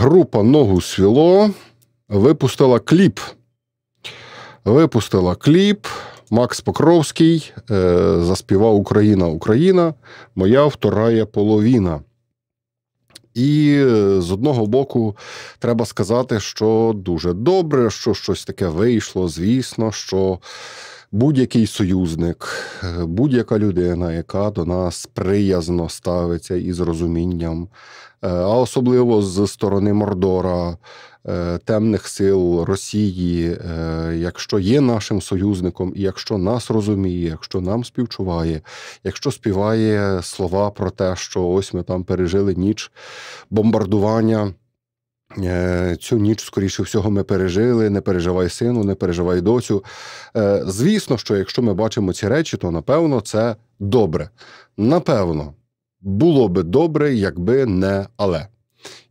Група ногу свіло випустила кліп. Випустила кліп. Макс Покровський е, заспівав Україна, Україна, моя вторая половина. І е, з одного боку, треба сказати, що дуже добре, що щось таке вийшло, звісно, що будь-який союзник, будь-яка людина, яка до нас приязно ставиться із розумінням, е, а особливо з сторони Мордора, е, темних сил Росії, е, якщо є нашим союзником, і якщо нас розуміє, якщо нам співчуває, якщо співає слова про те, що ось ми там пережили ніч бомбардування. Е, цю ніч, скоріше всього, ми пережили. Не переживай сину, не переживай доцю. Е, звісно, що якщо ми бачимо ці речі, то напевно це добре. Напевно, було би добре, якби не але.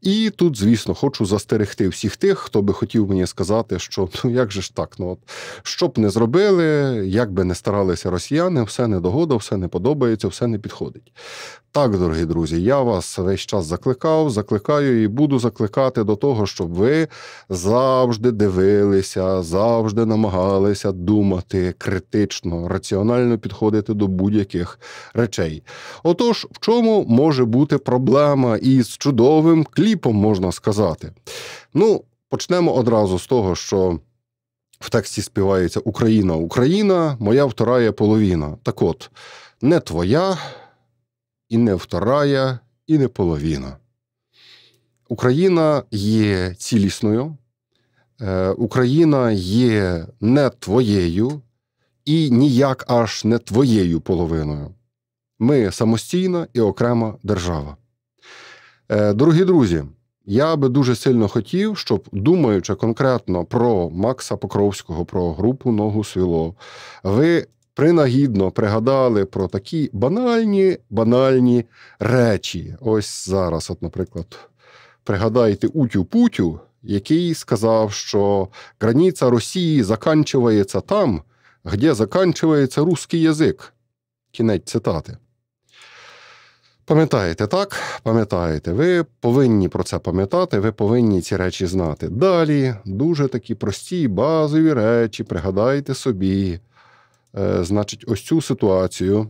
І тут, звісно, хочу застерегти всіх тих, хто би хотів мені сказати, що ну як же ж так, ну от що б не зробили, як би не старалися росіяни, все не догода, все не подобається, все не підходить. Так, дорогі друзі, я вас весь час закликав, закликаю і буду закликати до того, щоб ви завжди дивилися, завжди намагалися думати критично, раціонально підходити до будь-яких речей. Отож, в чому може бути проблема із чудовим клієнтом? кліпом, можна сказати. Ну, почнемо одразу з того, що в тексті співається Україна, Україна, моя вторая половина. Так от, не твоя, і не вторая, і не половина. Україна є цілісною, е, Україна є не твоєю і ніяк аж не твоєю половиною. Ми самостійна і окрема держава. Е, дорогі друзі, я би дуже сильно хотів, щоб думаючи конкретно про Макса Покровського, про групу Ногу Свіло, ви принагідно пригадали про такі банальні банальні речі. Ось зараз, от, наприклад, пригадайте Утю Путю, який сказав, що границя Росії закінчується там, де закінчується русський язик. Кінець цитати. Пам'ятаєте, так? Пам'ятаєте, ви повинні про це пам'ятати, ви повинні ці речі знати. Далі дуже такі прості базові речі, пригадайте собі, е, значить, ось цю ситуацію,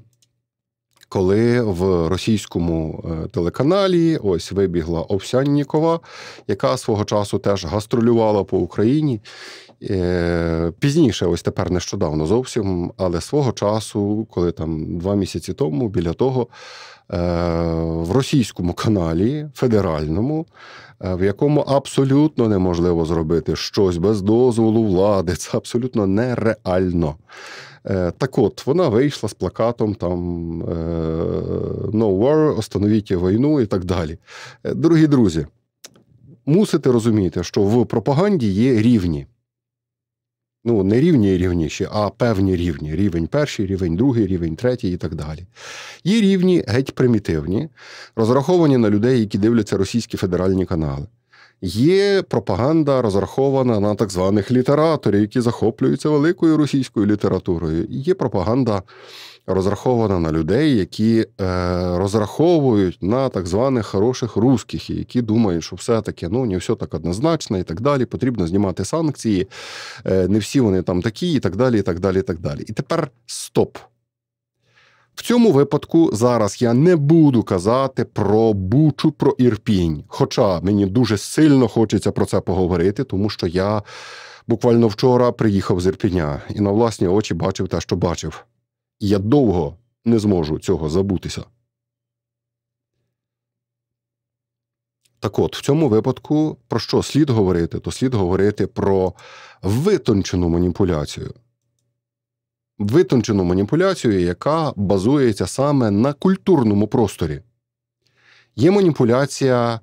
коли в російському е, телеканалі ось вибігла Овсяннікова, яка свого часу теж гастролювала по Україні. Е, пізніше, ось тепер нещодавно зовсім, але свого часу, коли там два місяці тому, біля того, е, в російському каналі федеральному, е, в якому абсолютно неможливо зробити щось без дозволу влади, це абсолютно нереально. Так от, вона вийшла з плакатом там No War, остановіть війну і так далі. Дорогі друзі, мусите розуміти, що в пропаганді є рівні ну не рівні і рівніші, а певні рівні. Рівень перший, рівень другий, рівень третій і так далі. Є рівні геть примітивні, розраховані на людей, які дивляться російські федеральні канали є пропаганда розрахована на так званих літераторів, які захоплюються великою російською літературою. Є пропаганда розрахована на людей, які е, розраховують на так званих хороших русських, і які думають, що все таки ну не все так однозначно, і так далі. Потрібно знімати санкції, е, не всі вони там такі, і так далі. І так далі, і так далі. І тепер стоп. В цьому випадку зараз я не буду казати про бучу, про ірпінь. Хоча мені дуже сильно хочеться про це поговорити, тому що я буквально вчора приїхав з Ірпіня і на власні очі бачив те, що бачив. я довго не зможу цього забутися. Так от, в цьому випадку, про що слід говорити, то слід говорити про витончену маніпуляцію витончену маніпуляцію, яка базується саме на культурному просторі. Є маніпуляція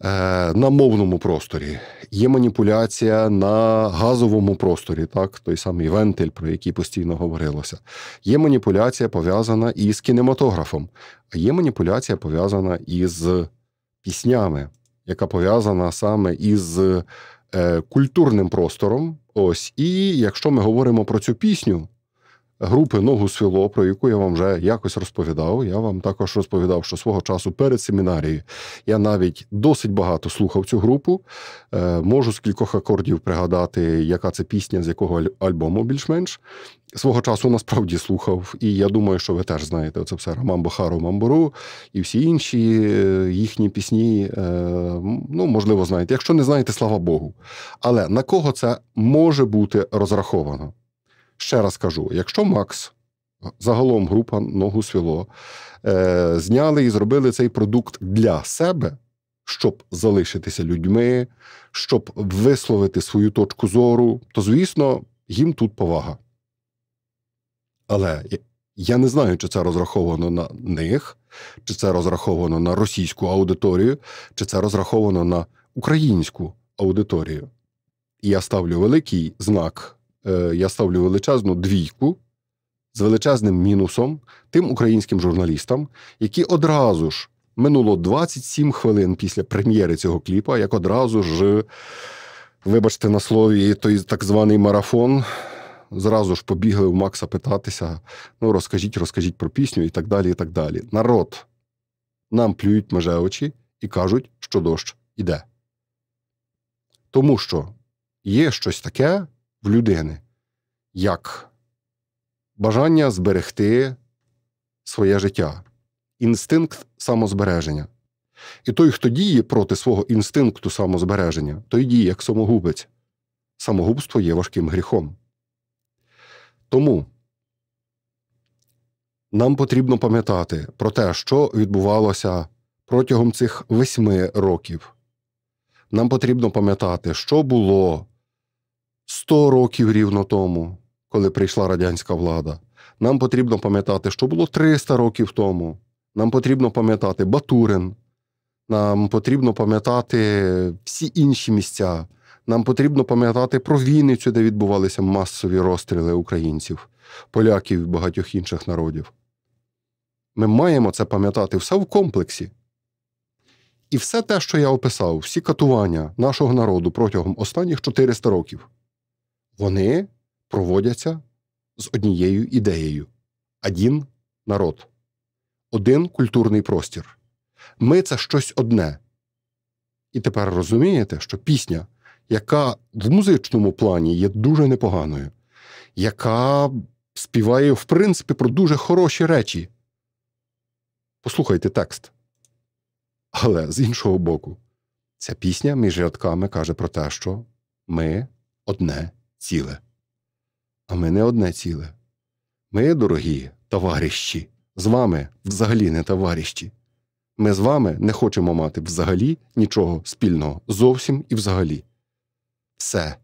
е, на мовному просторі, є маніпуляція на газовому просторі, так, той самий вентиль, про який постійно говорилося. Є маніпуляція пов'язана із кінематографом, а є маніпуляція пов'язана із піснями, яка пов'язана саме із е, культурним простором. Ось, і якщо ми говоримо про цю пісню, групи Ногу про яку я вам вже якось розповідав. Я вам також розповідав, що свого часу перед семінарією я навіть досить багато слухав цю групу. Е, можу з кількох акордів пригадати, яка це пісня, з якого альбому більш-менш. Свого часу насправді слухав, і я думаю, що ви теж знаєте це все Роман Бохару, Мамбору і всі інші е, їхні пісні. Е, ну, можливо, знаєте. Якщо не знаєте, слава Богу. Але на кого це може бути розраховано? Ще раз кажу: якщо Макс, загалом група ногу свіло, е, зняли і зробили цей продукт для себе, щоб залишитися людьми, щоб висловити свою точку зору, то звісно, їм тут повага. Але я не знаю, чи це розраховано на них, чи це розраховано на російську аудиторію, чи це розраховано на українську аудиторію. І я ставлю великий знак Е, я ставлю величезну двійку з величезним мінусом тим українським журналістам, які одразу ж минуло 27 хвилин після прем'єри цього кліпа, як одразу ж, вибачте на слові, той так званий марафон. Зразу ж побігли у Макса питатися: ну розкажіть, розкажіть про пісню і так далі. і так далі. Народ нам плюють меже очі і кажуть, що дощ іде. Тому що є щось таке, в людини як бажання зберегти своє життя, інстинкт самозбереження. І той, хто діє проти свого інстинкту самозбереження, той діє як самогубець. Самогубство є важким гріхом. Тому нам потрібно пам'ятати про те, що відбувалося протягом цих восьми років. Нам потрібно пам'ятати, що було 100 років рівно тому, коли прийшла радянська влада. Нам потрібно пам'ятати, що було 300 років тому. Нам потрібно пам'ятати Батурин. Нам потрібно пам'ятати всі інші місця. Нам потрібно пам'ятати про Вінницю, де відбувалися масові розстріли українців, поляків і багатьох інших народів. Ми маємо це пам'ятати все в комплексі. І все те, що я описав, всі катування нашого народу протягом останніх 400 років вони проводяться з однією ідеєю: один народ, один культурний простір. Ми це щось одне. І тепер розумієте, що пісня, яка в музичному плані є дуже непоганою, яка співає, в принципі, про дуже хороші речі. Послухайте текст. Але з іншого боку, ця пісня між рядками каже про те, що ми одне ціле. А ми не одне ціле. Ми, дорогі товариші, з вами взагалі не товариші. Ми з вами не хочемо мати взагалі нічого спільного зовсім і взагалі. Все.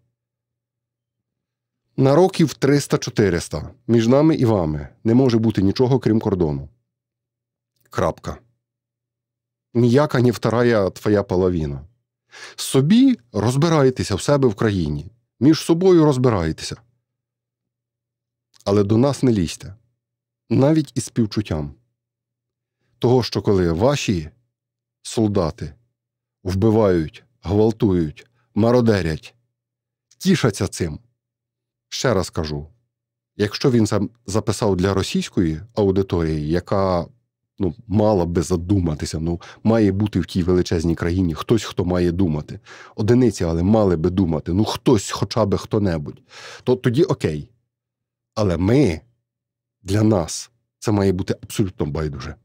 На років 300-400 між нами і вами не може бути нічого крім кордону. Крапка. Ніяка ні вторая твоя половина. Собі розбирайтеся в себе в країні між собою розбираєтеся. Але до нас не лізьте навіть із співчуттям. Того, що коли ваші солдати вбивають, гвалтують, мародерять, тішаться цим. Ще раз кажу: якщо він записав для російської аудиторії, яка ну, мала би задуматися. Ну, має бути в тій величезній країні хтось, хто має думати. Одиниці, але мали би думати. Ну, хтось, хоча би хто-небудь. То тоді окей. Але ми для нас це має бути абсолютно байдуже.